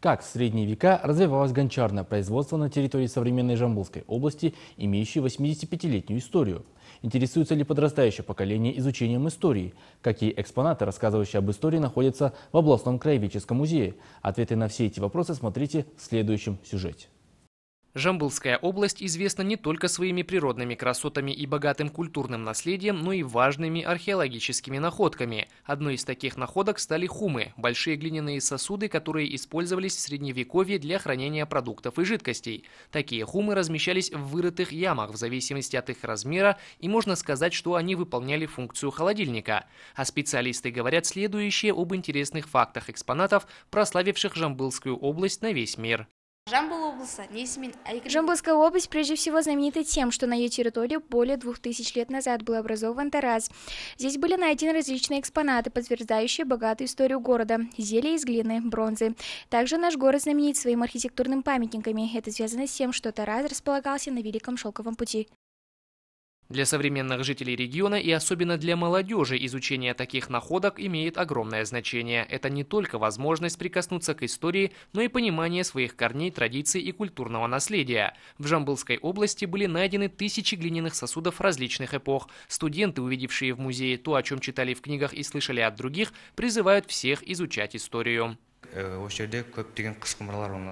Как в средние века развивалось гончарное производство на территории современной Жамбулской области, имеющей 85-летнюю историю? Интересуется ли подрастающее поколение изучением истории? Какие экспонаты, рассказывающие об истории, находятся в областном краеведческом музее? Ответы на все эти вопросы смотрите в следующем сюжете. Жамбылская область известна не только своими природными красотами и богатым культурным наследием, но и важными археологическими находками. Одной из таких находок стали хумы – большие глиняные сосуды, которые использовались в Средневековье для хранения продуктов и жидкостей. Такие хумы размещались в вырытых ямах в зависимости от их размера, и можно сказать, что они выполняли функцию холодильника. А специалисты говорят следующее об интересных фактах экспонатов, прославивших Жамбылскую область на весь мир. Жамбыл облысы несімен әйгілі. Жамбылская область прежде всего знаменита тем, что на ее территории более двух тысяч лет назад был образован Тарас. Здесь были найдены различные экспонаты, подтверждающие богатую историю города, зелья из глины, бронзы. Также наш город знаменит своим архитектурным памятниками. Это связано с тем, что Тарас располагался на Великом Шелковом пути. Для современных жителей региона и особенно для молодежи изучение таких находок имеет огромное значение. Это не только возможность прикоснуться к истории, но и понимание своих корней, традиций и культурного наследия. В Жамбылской области были найдены тысячи глиняных сосудов различных эпох. Студенты, увидевшие в музее то, о чем читали в книгах и слышали от других, призывают всех изучать историю. Э,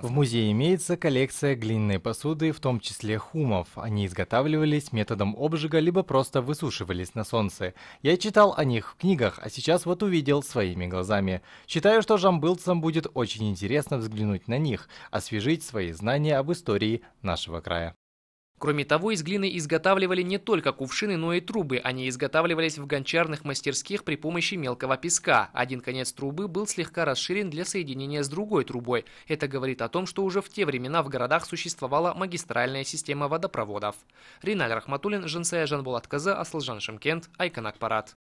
в музее имеется коллекция глиняной посуды, в том числе хумов. Они изготавливались методом обжига, либо просто высушивались на солнце. Я читал о них в книгах, а сейчас вот увидел своими глазами. Считаю, что жамбылцам будет очень интересно взглянуть на них, освежить свои знания об истории нашего края. Кроме того, из глины изготавливали не только кувшины, но и трубы. Они изготавливались в гончарных мастерских при помощи мелкого песка. Один конец трубы был слегка расширен для соединения с другой трубой. Это говорит о том, что уже в те времена в городах существовала магистральная система водопроводов. Риналь Рахматуллин, Женсая Жанбулат Каза, Асылжан Шимкент, Айканак Парад.